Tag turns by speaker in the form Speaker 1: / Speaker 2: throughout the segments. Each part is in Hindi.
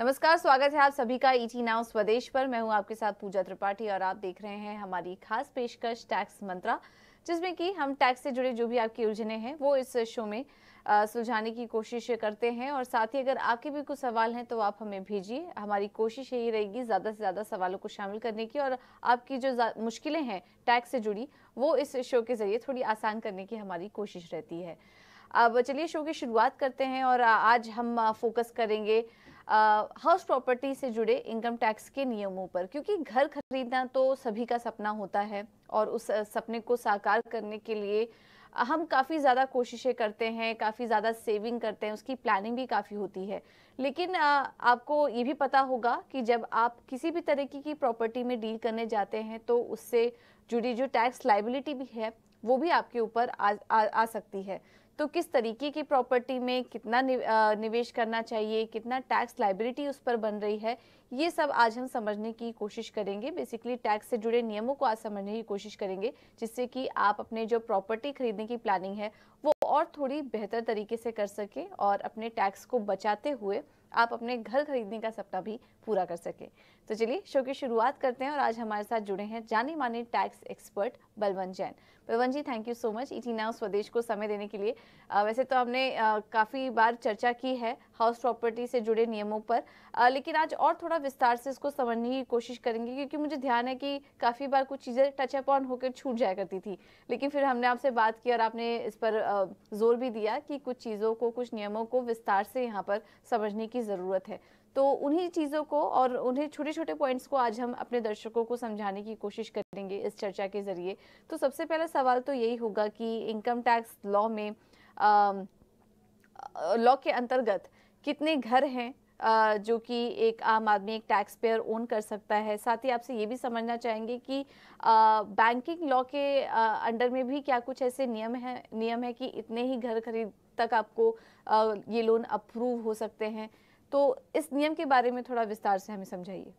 Speaker 1: नमस्कार स्वागत है आप सभी का ईटी e नाउ स्वदेश पर मैं हूं आपके साथ पूजा त्रिपाठी और आप देख रहे हैं हमारी खास पेशकश टैक्स मंत्रा जिसमें कि हम टैक्स से जुड़े जो भी आपकी उलझने हैं वो इस शो में सुलझाने की कोशिश करते हैं और साथ ही अगर आपके भी कुछ सवाल हैं तो आप हमें भेजिए हमारी कोशिश यही रहेगी ज़्यादा से ज़्यादा सवालों को शामिल करने की और आपकी जो मुश्किलें हैं टैक्स से जुड़ी वो इस शो के ज़रिए थोड़ी आसान करने की हमारी कोशिश रहती है अब चलिए शो की शुरुआत करते हैं और आज हम फोकस करेंगे हाउस प्रॉपर्टी से जुड़े इनकम टैक्स के नियमों पर क्योंकि घर खरीदना तो सभी का सपना होता है और उस सपने को साकार करने के लिए हम काफ़ी ज़्यादा कोशिशें करते हैं काफ़ी ज़्यादा सेविंग करते हैं उसकी प्लानिंग भी काफ़ी होती है लेकिन आपको ये भी पता होगा कि जब आप किसी भी तरीके की प्रॉपर्टी में डील करने जाते हैं तो उससे जुड़ी जो टैक्स लाइबिलिटी भी है वो भी आपके ऊपर आ, आ, आ सकती है तो किस तरीके की प्रॉपर्टी में कितना निवेश करना चाहिए कितना टैक्स लाइबिलिटी उस पर बन रही है ये सब आज हम समझने की कोशिश करेंगे बेसिकली टैक्स से जुड़े नियमों को आज समझने की कोशिश करेंगे जिससे कि आप अपने जो प्रॉपर्टी खरीदने की प्लानिंग है वो और थोड़ी बेहतर तरीके से कर सके और अपने टैक्स को बचाते हुए आप अपने घर खरीदने का सपना भी पूरा कर सकें तो चलिए शो की शुरुआत करते हैं और आज हमारे साथ जुड़े हैं जाने माने tax expert Balwant Jain Pawan ji thank you so much ET Now Swadesh को समय देने के लिए आ, वैसे तो हमने काफ़ी बार चर्चा की है हाउस प्रॉपर्टी से जुड़े नियमों पर आ, लेकिन आज और थोड़ा विस्तार से इसको समझने की कोशिश करेंगे क्योंकि मुझे ध्यान है कि काफ़ी बार कुछ चीज़ें टच अप ऑन होकर छूट जाया करती थी लेकिन फिर हमने आपसे बात की और आपने इस पर जोर भी दिया कि कुछ चीज़ों को कुछ नियमों को विस्तार से यहाँ पर समझने की ज़रूरत है तो उन्हीं चीज़ों को और उन्हीं छोटे छोटे पॉइंट्स को आज हम अपने दर्शकों को समझाने की कोशिश करेंगे इस चर्चा के ज़रिए तो सबसे पहला सवाल तो यही होगा कि इनकम टैक्स लॉ में लॉ के अंतर्गत कितने घर हैं जो कि एक आम आदमी एक टैक्स पेयर ओन कर सकता है साथ ही आपसे ये भी समझना चाहेंगे कि बैंकिंग लॉ के अंडर में भी क्या कुछ ऐसे नियम है नियम है कि इतने ही घर खरीद तक आपको ये लोन अप्रूव हो सकते हैं तो इस नियम के बारे में थोड़ा विस्तार से हमें समझाइए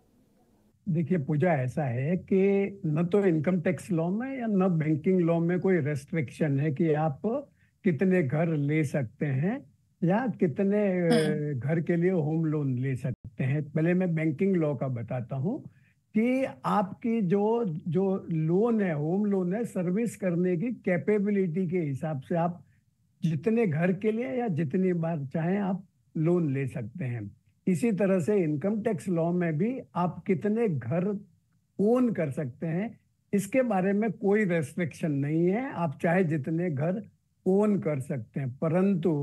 Speaker 2: देखिए पूजा ऐसा है कि न तो इनकम टैक्स लॉ में या न बैंकिंग लॉ में कोई रेस्ट्रिक्शन है कि आप कितने घर ले सकते हैं या कितने हम्म। घर के लिए होम लोन ले सकते हैं पहले मैं बैंकिंग लॉ का बताता हूँ कि आपकी जो जो लोन है होम लोन है सर्विस करने की कैपेबिलिटी के हिसाब से आप जितने घर के लिए या जितनी बार चाहे आप लोन ले सकते हैं इसी तरह से इनकम टैक्स लॉ में भी आप कितने घर ओन कर सकते हैं इसके बारे में कोई रेस्ट्रिक्शन नहीं है आप चाहे जितने घर ओन कर सकते हैं परंतु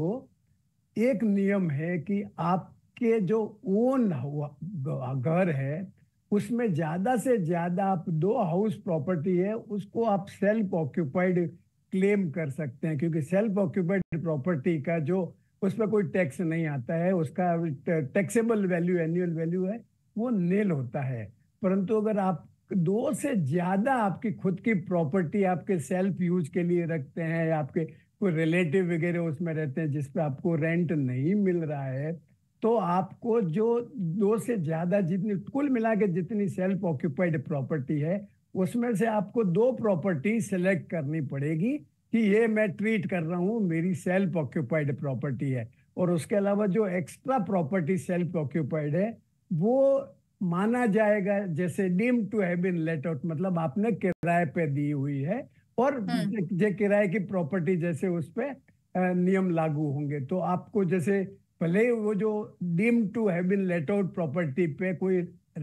Speaker 2: एक नियम है कि आपके जो ओन घर है उसमें ज़्यादा से ज़्यादा आप दो हाउस प्रॉपर्टी है उसको आप सेल्फ ऑक्यूपाइड क्लेम कर सकते हैं क्योंकि सेल्फ ऑक्यूपाइड प्रॉपर्टी का जो उसमें कोई टैक्स नहीं आता है उसका टैक्सेबल वैल्यू एनुअल वैल्यू है वो नेल होता है परंतु अगर आप दो से ज़्यादा आपकी खुद की प्रॉपर्टी आपके सेल्फ यूज के लिए रखते हैं या आपके कोई रिलेटिव वगैरह उसमें रहते हैं जिस पर आपको रेंट नहीं मिल रहा है तो आपको जो दो से ज़्यादा जितनी कुल मिला के जितनी सेल्फ ऑक्यूपाइड प्रॉपर्टी है उसमें से आपको दो प्रॉपर्टी सेलेक्ट करनी पड़ेगी कि ये मैं ट्रीट कर रहा हूँ मेरी सेल्फ ऑक्यूपाइड प्रॉपर्टी है और उसके अलावा जो एक्स्ट्रा प्रॉपर्टी सेल्फ ऑक्यूपाइड है वो माना जाएगा जैसे deem to have been let out मतलब आपने किराए पे दी हुई है और हम्म। जो किराए की प्रॉपर्टी जैसे उस पर नियम लागू होंगे तो आपको जैसे भले वो जो deem to have been let out property पे कोई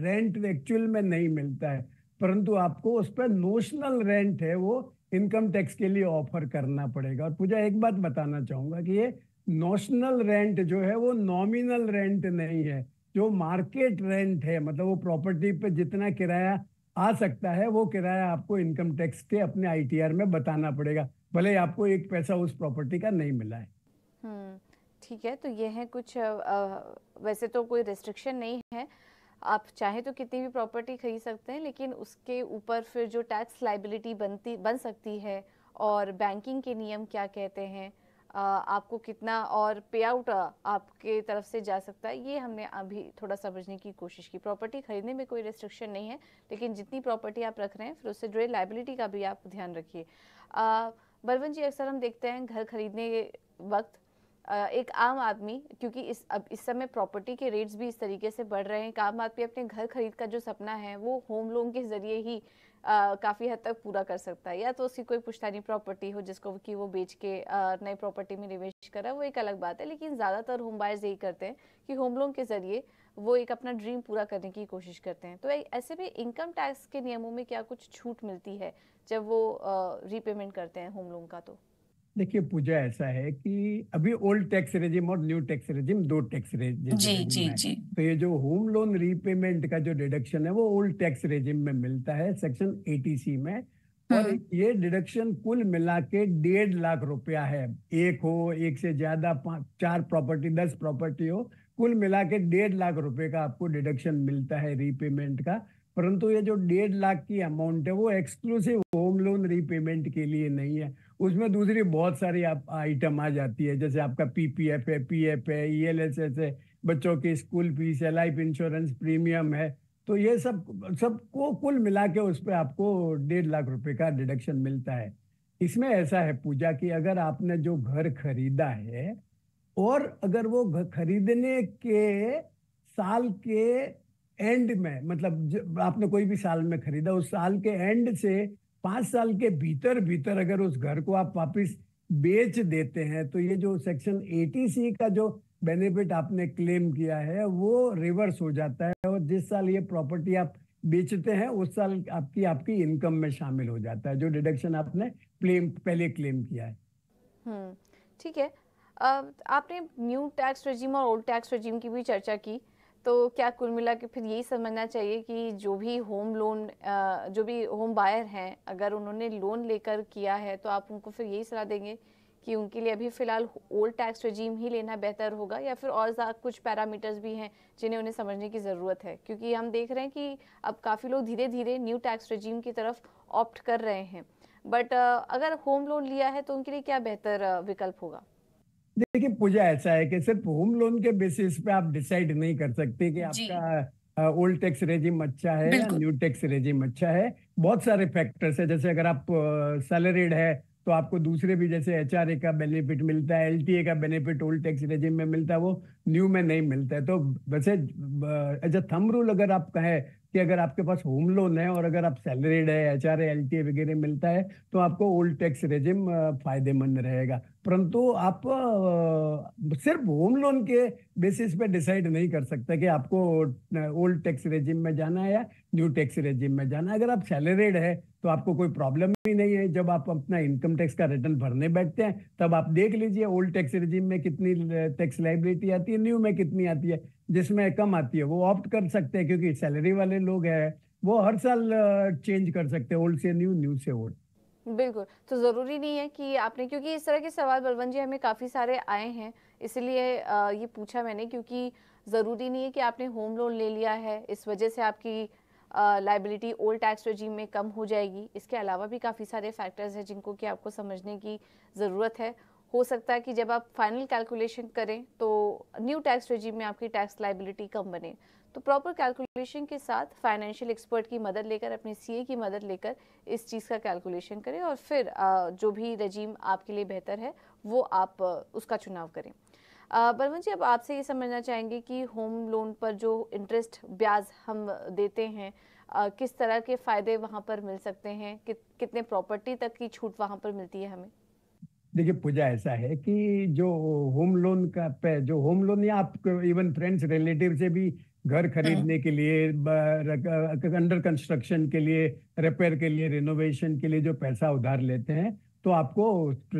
Speaker 2: रेंट एक्चुअल में नहीं मिलता है परंतु आपको उस पर नोशनल रेंट है वो इनकम टैक्स के लिए ऑफर करना पड़ेगा और पूजा एक बात बताना चाहूंगा कि ये नोशनल रेंट जो है वो नॉमिनल रेंट नहीं है जो मार्केट रेंट है मतलब वो प्रॉपर्टी पे जितना किराया आ सकता है वो किराया आपको इनकम टैक्स के अपने आईटीआर में बताना पड़ेगा भले आपको एक पैसा उस प्रॉपर्टी का नहीं मिला है
Speaker 1: हम्म, ठीक है तो ये है कुछ आ, वैसे तो कोई रिस्ट्रिक्शन नहीं है आप चाहे तो कितनी भी प्रॉपर्टी खरीद सकते हैं लेकिन उसके ऊपर फिर जो टैक्स लाइबिलिटी बनती बन सकती है और बैंकिंग के नियम क्या कहते हैं आपको कितना और पे आउट आपके तरफ से जा सकता है ये हमने अभी थोड़ा समझने की कोशिश की प्रॉपर्टी खरीदने में कोई रिस्ट्रिक्शन नहीं है लेकिन जितनी प्रॉपर्टी आप रख रहे हैं फिर उससे जुड़े लाइबिलिटी का भी आप ध्यान रखिए बलवंत जी अक्सर हम देखते हैं घर खरीदने वक्त एक आम आदमी क्योंकि इस अब इस समय प्रॉपर्टी के रेट्स भी इस तरीके से बढ़ रहे हैं एक आम आदमी अपने घर खरीद का जो सपना है वो होम लोन के ज़रिए ही काफ़ी हद तक पूरा कर सकता है या तो उसकी कोई पुश्तानी प्रॉपर्टी हो जिसको कि वो बेच के नई प्रॉपर्टी में निवेश करा वो एक अलग बात है लेकिन ज़्यादातर होम बायर्स यही करते हैं कि होम लोन के ज़रिए वो एक अपना ड्रीम पूरा करने की कोशिश करते हैं तो ऐसे में इनकम टैक्स के नियमों में क्या कुछ छूट मिलती है जब वो रीपेमेंट करते हैं होम लोन का तो
Speaker 2: देखिए पूजा ऐसा है कि अभी ओल्ड टैक्स रेजिम और न्यू टैक्स रेजिम दो टैक्स रेजिम जी जी जी तो ये जो होम लोन रीपेमेंट का जो डिडक्शन है वो ओल्ड टैक्स रेजिम में मिलता है सेक्शन एटीसी में और हम्म। ये डिडक्शन कुल मिला के डेढ़ लाख रुपया है एक हो एक से ज्यादा चार प्रॉपर्टी दस प्रॉपर्टी हो कुल मिला के डेढ़ लाख रुपए का आपको डिडक्शन मिलता है रीपेमेंट का परंतु ये जो डेढ़ लाख की अमाउंट है वो एक्सक्लूसिव होम लोन रीपेमेंट के लिए नहीं है उसमें दूसरी बहुत सारी आप आइटम आ जाती है जैसे आपका पीपीएफ है पीएफ है ई एल एस एस है बच्चों की स्कूल फीस है लाइफ इंश्योरेंस प्रीमियम है तो ये सब सबको कुल मिला के उस पर आपको डेढ़ लाख रुपए का डिडक्शन मिलता है इसमें ऐसा है पूजा कि अगर आपने जो घर खरीदा है और अगर वो घर खरीदने के साल के एंड में मतलब आपने कोई भी साल में खरीदा उस साल के एंड से पांच साल के भीतर भीतर अगर उस घर को आप वापिस बेच देते हैं तो ये जो सेक्शन एटी का जो बेनिफिट आपने क्लेम किया है वो रिवर्स हो जाता है और जिस साल ये प्रॉपर्टी आप बेचते हैं उस साल आपकी आपकी इनकम में शामिल हो जाता है जो डिडक्शन आपने क्लेम पहले क्लेम किया है
Speaker 1: हम्म, ठीक है आपने न्यू टैक्स रजीम और ओल्ड टैक्स रजीम की भी चर्चा की तो क्या कुल मिला के फिर यही समझना चाहिए कि जो भी होम लोन जो भी होम बायर हैं अगर उन्होंने लोन लेकर किया है तो आप उनको फिर यही सलाह देंगे कि उनके लिए अभी फ़िलहाल ओल्ड टैक्स रजीम ही लेना बेहतर होगा या फिर और कुछ पैरामीटर्स भी हैं जिन्हें उन्हें समझने की ज़रूरत है क्योंकि हम देख रहे हैं कि अब काफ़ी लोग धीरे धीरे न्यू टैक्स रजीम की तरफ ऑप्ट कर रहे हैं बट अगर होम लोन लिया है तो उनके लिए क्या बेहतर विकल्प होगा
Speaker 2: देखिए पूजा ऐसा है कि सिर्फ होम लोन के बेसिस पे आप डिसाइड नहीं कर सकते कि आपका ओल्ड टैक्स रेजिम अच्छा है या न्यू टैक्स रेजिम अच्छा है बहुत सारे फैक्टर्स है जैसे अगर आप सैलरीड है तो आपको दूसरे भी जैसे एच का बेनिफिट मिलता है एल का बेनिफिट ओल्ड टैक्स रेजिम में मिलता है वो न्यू में नहीं मिलता है तो वैसे एज अ थम रूल अगर आप कहें कि अगर आपके पास होम लोन है और अगर आप सैलरीड है एच आर एल टी वगैरह मिलता है तो आपको ओल्ड टैक्स रेजिम फायदेमंद रहेगा परंतु आप सिर्फ होम लोन के बेसिस पे डिसाइड नहीं कर सकते कि आपको ओल्ड टैक्स रेजिम में जाना है या न्यू टैक्स रेजिम में जाना है अगर आप सैलरीड है तो आपको कोई प्रॉब्लम ही नहीं है जब आप अपना इनकम टैक्स का रिटर्न भरने बैठते हैं तब आप देख लीजिए ओल्ड टैक्स रेजिम में कितनी टैक्स लाइबिलिटी आती है न्यू में कितनी आती है जिसमें कम आती है वो ऑप्ट कर सकते हैं क्योंकि सैलरी वाले लोग हैं वो हर साल चेंज कर सकते हैं ओल्ड से न्यू न्यू से ओल्ड
Speaker 1: बिल्कुल तो ज़रूरी नहीं है कि आपने क्योंकि इस तरह के सवाल बलवंत जी हमें काफ़ी सारे आए हैं इसलिए ये पूछा मैंने क्योंकि ज़रूरी नहीं है कि आपने होम लोन ले लिया है इस वजह से आपकी लाइबिलिटी ओल्ड टैक्स रजीम में कम हो जाएगी इसके अलावा भी काफ़ी सारे फैक्टर्स हैं जिनको कि आपको समझने की ज़रूरत है हो सकता है कि जब आप फाइनल कैलकुलेशन करें तो न्यू टैक्स रेजिम में आपकी टैक्स लाइबिलिटी कम बने तो प्रॉपर कैलकुलेशन के साथ फाइनेंशियल एक्सपर्ट की मदद लेकर अपने सीए की मदद लेकर इस चीज़ का कैलकुलेशन करें और फिर जो भी रजीम आपके लिए बेहतर है वो आप उसका चुनाव करें बलवंत जी अब आपसे ये समझना चाहेंगे कि होम लोन पर जो इंटरेस्ट ब्याज हम देते हैं किस तरह के फ़ायदे वहाँ पर मिल सकते हैं कि, कितने प्रॉपर्टी तक की छूट वहाँ पर मिलती है हमें
Speaker 2: देखिए पूजा ऐसा है कि जो होम लोन का पे जो होम लोन या आप इवन फ्रेंड्स रिलेटिव से भी घर हाँ। खरीदने के लिए अंडर कंस्ट्रक्शन के लिए रिपेयर के लिए रिनोवेशन के लिए जो पैसा उधार लेते हैं तो आपको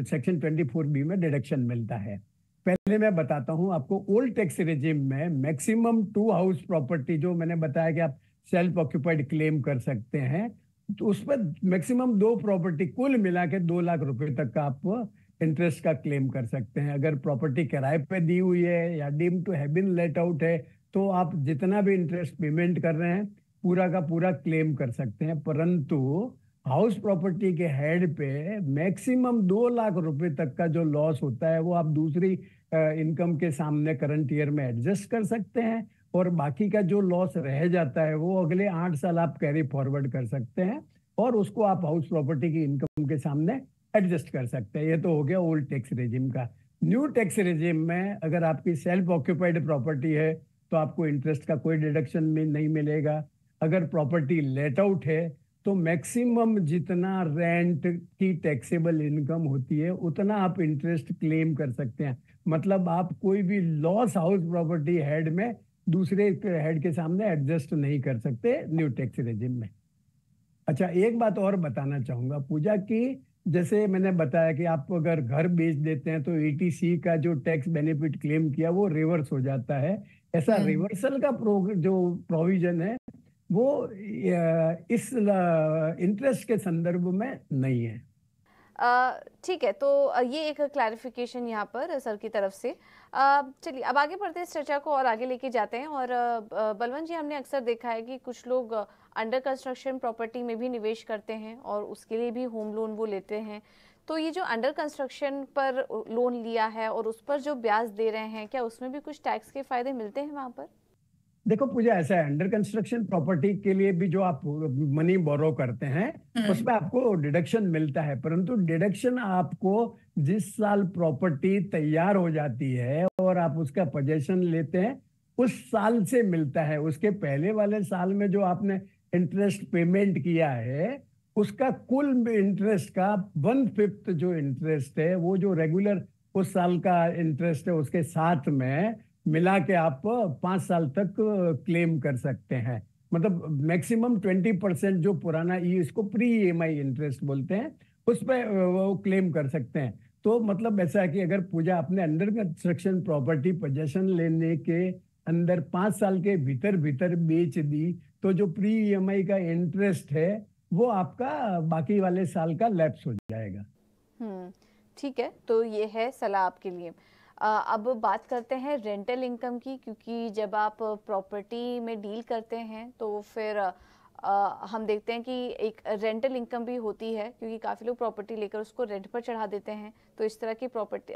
Speaker 2: सेक्शन ट्वेंटी फोर बी में डिडक्शन मिलता है पहले मैं बताता हूं आपको ओल्ड टैक्स रिजिम में मैक्सिमम टू हाउस प्रॉपर्टी जो मैंने बताया कि आप सेल्फ ऑक्यूपाइड क्लेम कर सकते हैं तो उस पर मैक्सिमम दो प्रॉपर्टी कुल मिला के दो लाख रुपए तक का आप इंटरेस्ट का क्लेम कर सकते हैं अगर प्रॉपर्टी किराए पे दी हुई है या deem to have been let out है तो आप जितना भी इंटरेस्ट पेमेंट कर रहे हैं पूरा का पूरा क्लेम कर सकते हैं परंतु हाउस प्रॉपर्टी के हेड पे मैक्सिमम दो लाख रुपए तक का जो लॉस होता है वो आप दूसरी इनकम के सामने करंट ईयर में एडजस्ट कर सकते हैं और बाकी का जो लॉस रह जाता है वो अगले आठ साल आप कैरी फॉरवर्ड कर सकते हैं और उसको आप हाउस प्रॉपर्टी की इनकम के सामने एडजस्ट कर सकते हैं ये तो हो गया ओल्ड टैक्स रेजिम का न्यू टैक्स रेजिम में अगर आपकी सेल्फ ऑक्यूपाइड प्रॉपर्टी है तो आपको इंटरेस्ट का कोई डिडक्शन में नहीं मिलेगा अगर प्रॉपर्टी लेट आउट है तो मैक्सिमम जितना रेंट की टैक्सेबल इनकम होती है उतना आप इंटरेस्ट क्लेम कर सकते हैं मतलब आप कोई भी लॉस हाउस प्रॉपर्टी हेड में दूसरे हेड के सामने एडजस्ट नहीं कर सकते न्यू टैक्स रेजिम में अच्छा एक बात और बताना चाहूंगा पूजा की जैसे मैंने बताया कि आप अगर घर बेच देते हैं तो एटीसी का जो टैक्स बेनिफिट क्लेम किया वो रिवर्स हो जाता है ऐसा रिवर्सल हम्म। का जो प्रोविजन है वो इस इंटरेस्ट के संदर्भ में नहीं है
Speaker 1: ठीक है तो ये एक क्लैरिफिकेशन यहाँ पर सर की तरफ से चलिए अब आगे बढ़ते हैं इस चर्चा को और आगे लेके जाते हैं और बलवंत जी हमने अक्सर देखा है कि कुछ लोग अंडर कंस्ट्रक्शन प्रॉपर्टी में भी निवेश करते हैं और उसके लिए भी होम लोन वो लेते हैं तो ये जो अंडर कंस्ट्रक्शन पर लोन लिया है और उस पर जो ब्याज दे रहे हैं क्या उसमें भी कुछ टैक्स के फायदे मिलते हैं वहाँ पर
Speaker 2: देखो पूजा ऐसा है अंडर कंस्ट्रक्शन प्रॉपर्टी के लिए भी जो आप मनी बोरो करते हैं हम्म। उसमें आपको डिडक्शन मिलता है परंतु डिडक्शन आपको जिस साल प्रॉपर्टी तैयार हो जाती है और आप उसका पोजेशन लेते हैं उस साल से मिलता है उसके पहले वाले साल में जो आपने इंटरेस्ट पेमेंट किया है उसका कुल इंटरेस्ट का वन फिफ्थ जो इंटरेस्ट है वो जो रेगुलर उस साल का इंटरेस्ट है उसके साथ में मिला के आप पाँच साल तक क्लेम कर सकते हैं मतलब मैक्सिमम ट्वेंटी परसेंट जो पुराना ई इसको pre E M I interest बोलते हैं उस पर वो क्लेम कर सकते हैं तो मतलब ऐसा है कि अगर पूजा अपने अंडर कंस्ट्रक्शन प्रॉपर्टी पोजेशन लेने के अंदर पाँच साल के भीतर भीतर बेच दी तो जो प्री ई का इंटरेस्ट है वो आपका बाकी वाले साल का लैप्स हो जाएगा
Speaker 1: हम्म, ठीक है तो ये है सलाह आपके लिए अब बात करते हैं रेंटल इनकम की क्योंकि जब आप प्रॉपर्टी में डील करते हैं तो फिर हम देखते हैं कि एक रेंटल इनकम भी होती है क्योंकि काफ़ी लोग प्रॉपर्टी लेकर उसको रेंट पर चढ़ा देते हैं तो इस तरह की प्रॉपर्टी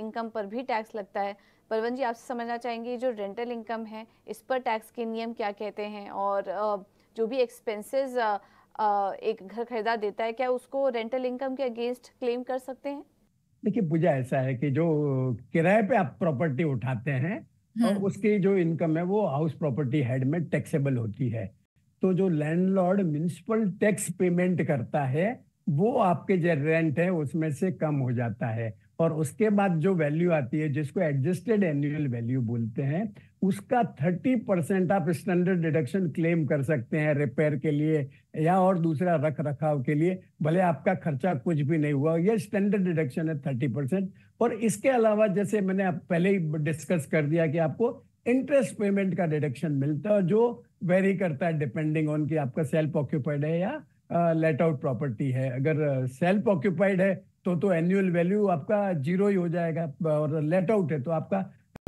Speaker 1: इनकम पर भी टैक्स लगता है परवन जी आपसे समझना चाहेंगे जो रेंटल इनकम है इस पर टैक्स के नियम क्या कहते हैं और जो भी एक्सपेंसेस एक घर खरीदार देता है क्या उसको रेंटल इनकम के अगेंस्ट क्लेम कर सकते हैं
Speaker 2: देखिए पूजा ऐसा है कि जो किराए पे आप प्रॉपर्टी उठाते हैं हाँ। और उसकी जो इनकम है वो हाउस प्रॉपर्टी हेड में टैक्सेबल होती है तो जो लैंडलॉर्ड म्यूनिसिपल टैक्स पेमेंट करता है वो आपके जो रेंट है उसमें से कम हो जाता है और उसके बाद जो वैल्यू आती है जिसको एडजस्टेड एनुअल वैल्यू बोलते हैं उसका थर्टी परसेंट आप स्टैंडर्ड डिडक्शन क्लेम कर सकते हैं रिपेयर के लिए या और दूसरा रख रखाव के लिए भले आपका खर्चा कुछ भी नहीं हुआ यह स्टैंडर्ड डिडक्शन है थर्टी परसेंट और इसके अलावा जैसे मैंने पहले ही डिस्कस कर दिया कि आपको इंटरेस्ट पेमेंट का डिडक्शन मिलता है जो वेरी करता है डिपेंडिंग ऑन कि आपका सेल्फ ऑक्यूपाइड है या लेट आउट प्रॉपर्टी है अगर सेल्फ uh, ऑक्यूपाइड है तो तो एनुअल वैल्यू आपका जीरो ही हो जाएगा और लेट आउट है तो आपका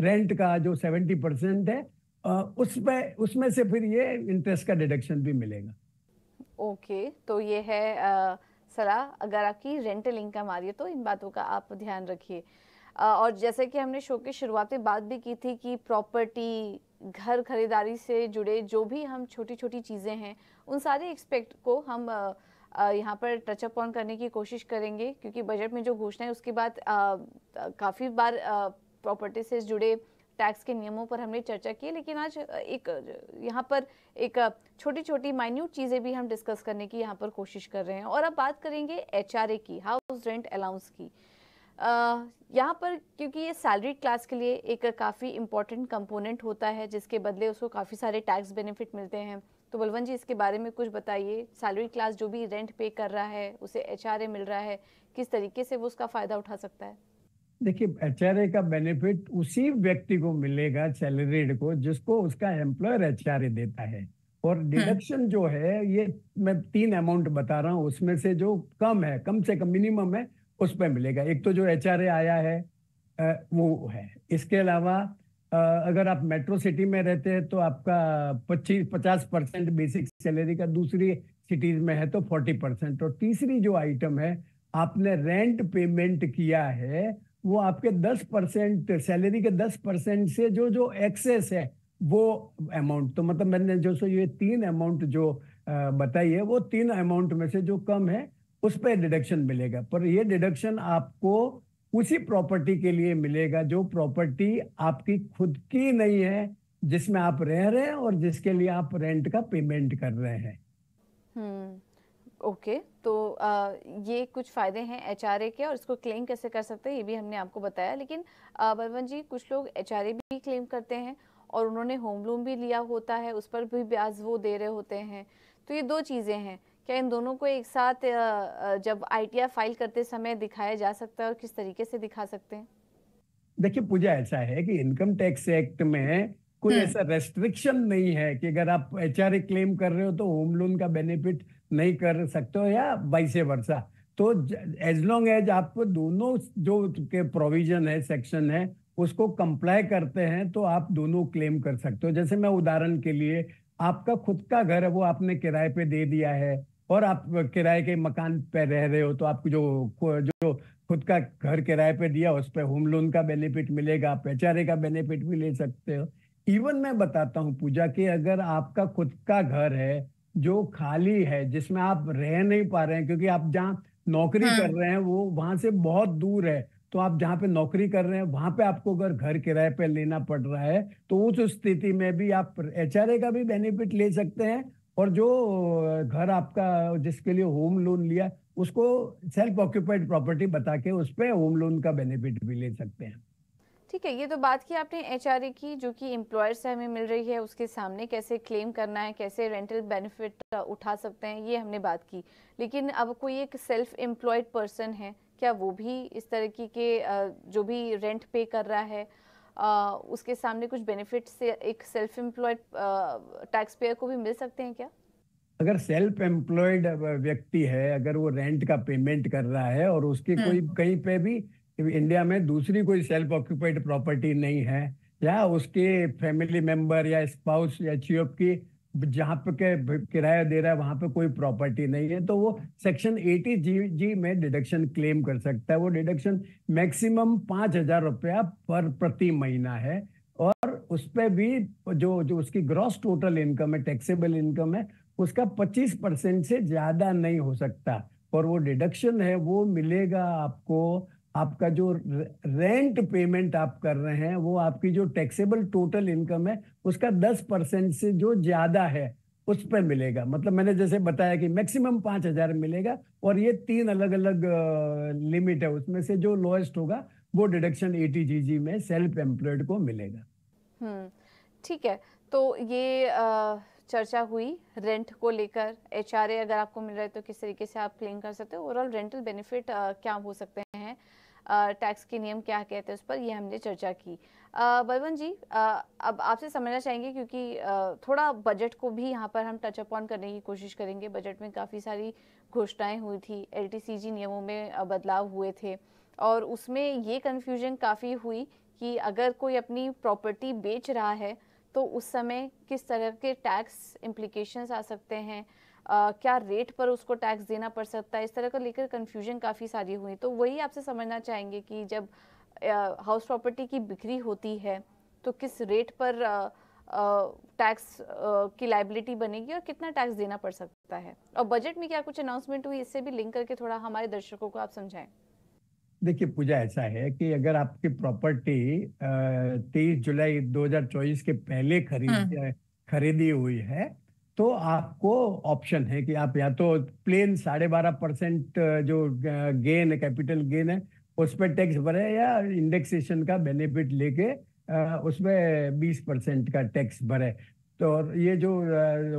Speaker 2: रेंट का जो सेवेंटी परसेंट है uh, उसमें उसमें से फिर ये इंटरेस्ट का डिडक्शन भी मिलेगा
Speaker 1: ओके okay, तो ये है uh, सलाह अगर आपकी रेंटल इनकम आ रही है तो इन बातों का आप ध्यान रखिए और जैसे कि हमने शो की शुरुआत में बात भी की थी कि प्रॉपर्टी घर खरीदारी से जुड़े जो भी हम छोटी छोटी चीज़ें हैं उन सारे एक्सपेक्ट को हम यहाँ पर टच अप ऑन करने की कोशिश करेंगे क्योंकि बजट में जो घोषणा है उसके बाद काफ़ी बार प्रॉपर्टी से जुड़े टैक्स के नियमों पर हमने चर्चा की लेकिन आज एक यहाँ पर एक छोटी छोटी माइन्यूट चीज़ें भी हम डिस्कस करने की यहाँ पर कोशिश कर रहे हैं और अब बात करेंगे एच की हाउस रेंट अलाउंस की यहाँ पर क्योंकि ये सैलरी क्लास के लिए एक काफ़ी इम्पोर्टेंट कंपोनेंट होता है जिसके बदले उसको काफ़ी सारे टैक्स बेनिफिट मिलते हैं तो बलवंत जी इसके बारे में कुछ बताइए सैलरी क्लास जो भी रेंट पे कर रहा है उसे एच मिल रहा है किस तरीके से वो उसका फ़ायदा उठा सकता है
Speaker 2: देखिए एच का बेनिफिट उसी व्यक्ति को मिलेगा सैलरीड को जिसको उसका एम्प्लॉयर एच देता है और डिडक्शन हम्म। जो है ये मैं तीन अमाउंट बता रहा हूँ उसमें से जो कम है कम से कम मिनिमम है उसमें मिलेगा एक तो जो एच आया है वो है इसके अलावा अगर आप मेट्रो सिटी में रहते हैं तो आपका पच्चीस पचास परसेंट बेसिक सैलरी का दूसरी सिटीज में है तो फोर्टी परसेंट और तीसरी जो आइटम है आपने रेंट पेमेंट किया है वो आपके दस परसेंट सैलरी के दस परसेंट से जो जो एक्सेस है वो अमाउंट तो मतलब मैंने जो सो ये तीन अमाउंट जो बताई है वो तीन अमाउंट में से जो कम है उस पर डिडक्शन मिलेगा पर यह डिडक्शन आपको उसी प्रॉपर्टी के लिए मिलेगा जो प्रॉपर्टी आपकी खुद की नहीं है जिसमें आप रह रहे हैं और जिसके लिए आप रेंट का पेमेंट कर रहे हैं
Speaker 1: ओके हम्म, okay, तो आ, ये कुछ फ़ायदे हैं एच के और इसको क्लेम कैसे कर सकते हैं ये भी हमने आपको बताया लेकिन बलवंत जी कुछ लोग एच भी क्लेम करते हैं और उन्होंने होम लोन भी लिया होता है उस पर भी ब्याज वो दे रहे होते हैं तो ये दो चीज़ें हैं क्या इन दोनों को एक साथ जब आई फाइल करते समय दिखाया जा सकता है और किस तरीके से दिखा सकते हैं
Speaker 2: देखिए पूजा ऐसा है कि इनकम टैक्स एक्ट में कोई हम्म। ऐसा रेस्ट्रिक्शन नहीं है कि अगर आप एच क्लेम कर रहे हो तो होम लोन का बेनिफिट नहीं कर सकते हो या बाईस वर्षा तो एज लॉन्ग एज आप दोनों जो के प्रोविजन है सेक्शन है उसको कंप्लाई करते हैं तो आप दोनों क्लेम कर सकते हो जैसे मैं उदाहरण के लिए आपका खुद का घर है वो आपने किराए पे दे दिया है और आप किराए के मकान पे रह रहे हो तो आपको जो जो खुद का घर किराए पे दिया उस पर होम लोन का बेनिफिट मिलेगा आप एचआरए का बेनिफिट भी ले सकते हो इवन मैं बताता हूँ पूजा कि अगर आपका खुद का घर है जो खाली है जिसमें आप रह नहीं पा रहे हैं क्योंकि आप जहाँ नौकरी हाँ। कर रहे हैं वो वहां से बहुत दूर है तो आप जहाँ पे नौकरी कर रहे हैं वहां पे आपको अगर घर किराए पे लेना पड़ रहा है तो उस स्थिति में भी आप एचआरए का भी बेनिफिट ले सकते हैं और जो घर आपका जिसके लिए होम लोन लिया उसको सेल्फ ऑक्यूपाइड प्रॉपर्टी बता के उस पर होम लोन का बेनिफिट भी ले सकते हैं
Speaker 1: ठीक है ये तो बात की आपने एच e की जो कि एम्प्लॉयर से हमें मिल रही है उसके सामने कैसे क्लेम करना है कैसे रेंटल बेनिफिट उठा सकते हैं ये हमने बात की लेकिन अब कोई एक सेल्फ एम्प्लॉयड पर्सन है क्या वो भी इस तरह की के जो भी रेंट पे कर रहा है आ, उसके सामने कुछ बेनिफिट से एक सेल्फ एम्प्लॉयड टैक्स पेयर को भी मिल सकते हैं क्या
Speaker 2: अगर सेल्फ एम्प्लॉयड व्यक्ति है अगर वो रेंट का पेमेंट कर रहा है और उसकी हम्म। कोई कहीं पे भी इंडिया में दूसरी कोई सेल्फ ऑक्यूपाइड प्रॉपर्टी नहीं है या उसके फैमिली मेंबर या स्पाउस या चीफ की जहाँ पे किराया दे रहा है वहां पे कोई प्रॉपर्टी नहीं है तो वो सेक्शन एटी जी जी में डिडक्शन क्लेम कर सकता है वो डिडक्शन मैक्सिमम पांच हजार रुपया पर प्रति महीना है और उस पर भी जो जो उसकी ग्रॉस टोटल इनकम है टैक्सेबल इनकम है उसका पच्चीस परसेंट से ज्यादा नहीं हो सकता और वो डिडक्शन है वो मिलेगा आपको आपका जो रेंट पेमेंट आप कर रहे हैं वो आपकी जो टैक्सेबल टोटल इनकम है उसका दस परसेंट से जो ज्यादा है उस पर मिलेगा मतलब मैंने जैसे बताया कि मैक्सिमम पांच हजार मिलेगा और ये तीन अलग अलग लिमिट है उसमें से जो लोएस्ट होगा वो डिडक्शन ए में सेल्फ एम्प्लॉयड को मिलेगा
Speaker 1: हम्म, ठीक है तो ये आ, चर्चा हुई रेंट को लेकर एच अगर आपको मिल रहा है तो किस तरीके से आप क्लेम कर सकते हो ओवरऑल रेंटल बेनिफिट क्या हो सकते हैं टैक्स के नियम क्या कहते हैं उस पर ये हमने चर्चा की बलवंत जी आ, अब आपसे समझना चाहेंगे क्योंकि आ, थोड़ा बजट को भी यहाँ पर हम टच अप ऑन करने की कोशिश करेंगे बजट में काफ़ी सारी घोषणाएं हुई थी एल नियमों में बदलाव हुए थे और उसमें ये कन्फ्यूजन काफ़ी हुई कि अगर कोई अपनी प्रॉपर्टी बेच रहा है तो उस समय किस तरह के टैक्स इम्प्लीकेशंस आ सकते हैं Uh, क्या रेट पर उसको टैक्स देना पड़ सकता है इस तरह का लेकर कन्फ्यूजन काफ़ी सारी हुई तो वही आपसे समझना चाहेंगे कि जब हाउस प्रॉपर्टी की बिक्री होती है तो किस रेट पर टैक्स की लाइबिलिटी बनेगी और कितना टैक्स देना पड़ सकता है और बजट में क्या कुछ अनाउंसमेंट हुई इससे भी लिंक करके थोड़ा हमारे दर्शकों को आप समझाएं
Speaker 2: देखिए पूजा ऐसा है कि अगर आपकी प्रॉपर्टी तेईस जुलाई 2024 के पहले खरीद हम्म। खरीदी हुई है तो आपको ऑप्शन है कि आप या तो प्लेन साढ़े बारह परसेंट जो गेन है कैपिटल गेन है उस पर टैक्स भरे या इंडेक्सेशन का बेनिफिट लेके उसमें बीस परसेंट का टैक्स भरे तो और ये जो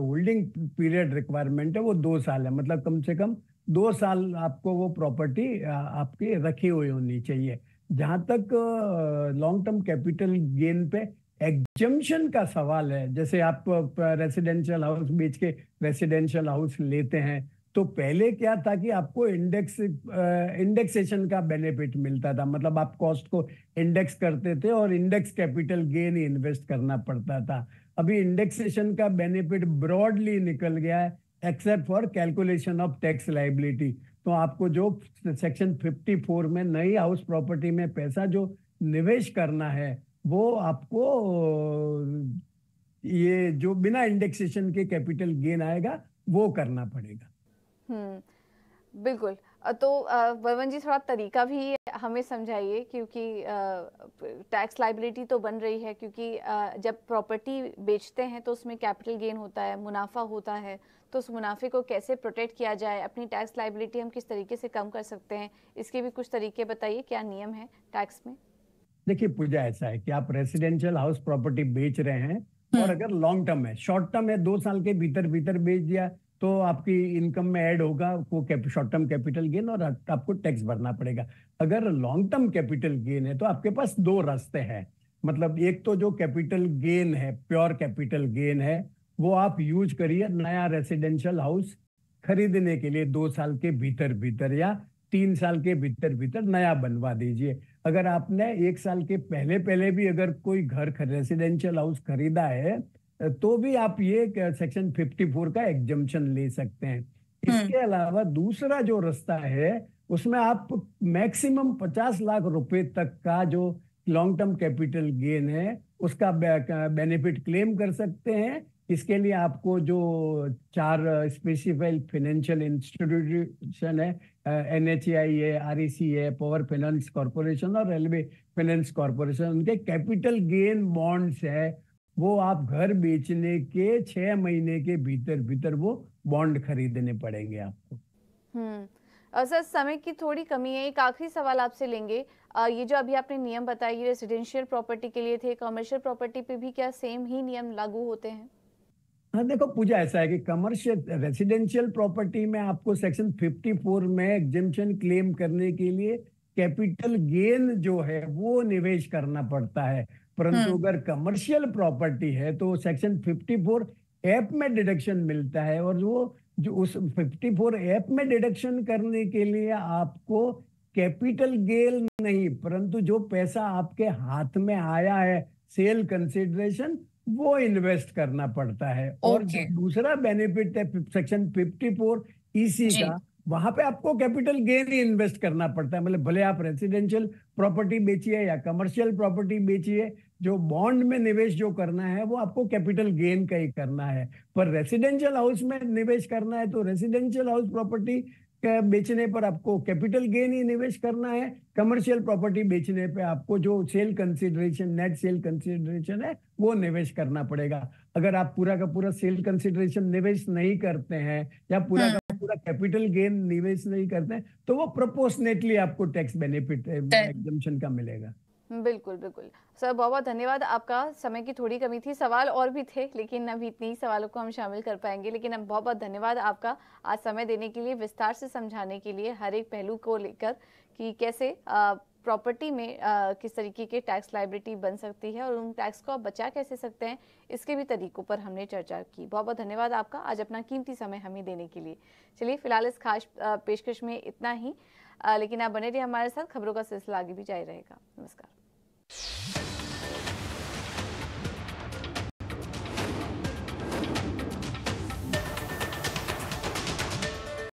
Speaker 2: होल्डिंग पीरियड रिक्वायरमेंट है वो दो साल है मतलब कम से कम दो साल आपको वो प्रॉपर्टी आपकी रखी हुई होनी चाहिए जहाँ तक लॉन्ग टर्म कैपिटल गेन पे एग्जम्पन का सवाल है जैसे आप रेसिडेंशियल हाउस बेच के रेसिडेंशियल हाउस लेते हैं तो पहले क्या था कि आपको इंडेक्स इंडेक्सेशन का बेनिफिट मिलता था मतलब आप कॉस्ट को इंडेक्स करते थे और इंडेक्स कैपिटल गेन इन्वेस्ट करना पड़ता था अभी इंडेक्सेशन का बेनिफिट ब्रॉडली निकल गया है except for calculation of tax liability तो आपको जो सेक्शन 54 में नई हाउस प्रॉपर्टी में पैसा जो निवेश करना है वो आपको ये जो बिना इंडेक्सेशन के कैपिटल गेन आएगा वो करना पड़ेगा
Speaker 1: हम्म, बिल्कुल तो अ, जी थोड़ा तरीका भी हमें समझाइए क्योंकि टैक्स लाइबिलिटी तो बन रही है क्योंकि जब प्रॉपर्टी बेचते हैं तो उसमें कैपिटल गेन होता है मुनाफा होता है तो उस मुनाफे को कैसे प्रोटेक्ट किया जाए अपनी टैक्स लाइबिलिटी हम किस तरीके से कम कर सकते हैं इसके भी कुछ तरीके बताइए क्या नियम है टैक्स में
Speaker 2: देखिए पूजा ऐसा है कि आप रेसिडेंशियल हाउस प्रॉपर्टी बेच रहे हैं और हम्म। अगर लॉन्ग टर्म है शॉर्ट टर्म है दो साल के भीतर भीतर बेच दिया तो आपकी इनकम में ऐड होगा वो शॉर्ट टर्म कैपिटल गेन और आपको टैक्स भरना पड़ेगा अगर लॉन्ग टर्म कैपिटल गेन है तो आपके पास दो रास्ते हैं मतलब एक तो जो कैपिटल गेन है प्योर कैपिटल गेन है वो आप यूज करिए नया रेसिडेंशियल हाउस खरीदने के लिए दो साल के भीतर भीतर या तीन साल के भीतर भीतर नया बनवा दीजिए अगर आपने एक साल के पहले पहले भी अगर कोई घर रेसिडेंशियल हाउस खरीदा है तो भी आप ये सेक्शन 54 का एग्जम्पन ले सकते हैं हम्म। इसके अलावा दूसरा जो रास्ता है उसमें आप मैक्सिमम 50 लाख रुपए तक का जो लॉन्ग टर्म कैपिटल गेन है उसका बेनिफिट क्लेम कर सकते हैं इसके लिए आपको जो चार स्पेसिफाइड फाइनेंशियल इंस्टीट्यूशन है एन एच आई है आर ई सी है पावर फाइनेंस कॉरपोरेशन और रेलवे फाइनेंस कॉरपोरेशन उनके कैपिटल गेन बॉन्ड्स है वो आप घर बेचने के छह महीने के भीतर भीतर वो बॉन्ड खरीदने पड़ेंगे आपको
Speaker 1: सर हम्म, अच्छा, समय की थोड़ी कमी है एक आखिरी सवाल आपसे लेंगे आ, ये जो अभी आपने नियम बताए ये रेसिडेंशियल प्रॉपर्टी के लिए थे कमर्शियल प्रॉपर्टी पे भी क्या सेम ही नियम लागू होते हैं
Speaker 2: हाँ देखो पूजा ऐसा है कि कमर्शियल रेसिडेंशियल प्रॉपर्टी में आपको सेक्शन 54 में एग्जेम्पन क्लेम करने के लिए कैपिटल गेन जो है वो निवेश करना पड़ता है परंतु हम्म। अगर कमर्शियल प्रॉपर्टी है तो सेक्शन 54 एप में डिडक्शन मिलता है और वो जो उस 54 एप में डिडक्शन करने के लिए आपको कैपिटल गेल नहीं परंतु जो पैसा आपके हाथ में आया है सेल कंसिडरेशन वो इन्वेस्ट करना पड़ता है okay. और दूसरा बेनिफिट है सेक्शन 54 इसी का वहां पे आपको कैपिटल गेन ही इन्वेस्ट करना पड़ता है मतलब भले आप रेसिडेंशियल प्रॉपर्टी बेचिए या कमर्शियल प्रॉपर्टी बेचिए जो बॉन्ड में निवेश जो करना है वो आपको कैपिटल गेन का ही करना है पर रेसिडेंशियल हाउस में निवेश करना है तो रेसिडेंशियल हाउस प्रॉपर्टी बेचने पर आपको कैपिटल गेन ही निवेश करना है कमर्शियल प्रॉपर्टी बेचने पर आपको जो sale consideration net sale consideration है वो निवेश करना पड़ेगा अगर आप पूरा का पूरा सेल कंसिडरेशन निवेश नहीं करते हैं या पूरा पूरा कैपिटल गेन निवेश नहीं करते हैं तो वो प्रोपोर्शनेटली आपको टैक्स बेनिफिट एग्जम्पशन का मिलेगा
Speaker 1: बिल्कुल बिल्कुल सर बहुत बहुत धन्यवाद आपका समय की थोड़ी कमी थी सवाल और भी थे लेकिन अभी इतने ही सवालों को हम शामिल कर पाएंगे लेकिन अब बहुत बहुत धन्यवाद आपका आज समय देने के लिए विस्तार से समझाने के लिए हर एक पहलू को लेकर कि कैसे आ, प्रॉपर्टी में आ, किस तरीके के टैक्स लाइबिलिटी बन सकती है और उन टैक्स को आप बचा कैसे सकते हैं इसके भी तरीकों पर हमने चर्चा की बहुत बहुत धन्यवाद आपका आज अपना कीमती समय हमें देने के लिए चलिए फिलहाल इस खास पेशकश में इतना ही आ, लेकिन आप बने रहिए हमारे साथ खबरों का सिलसिला आगे भी जारी रहेगा नमस्कार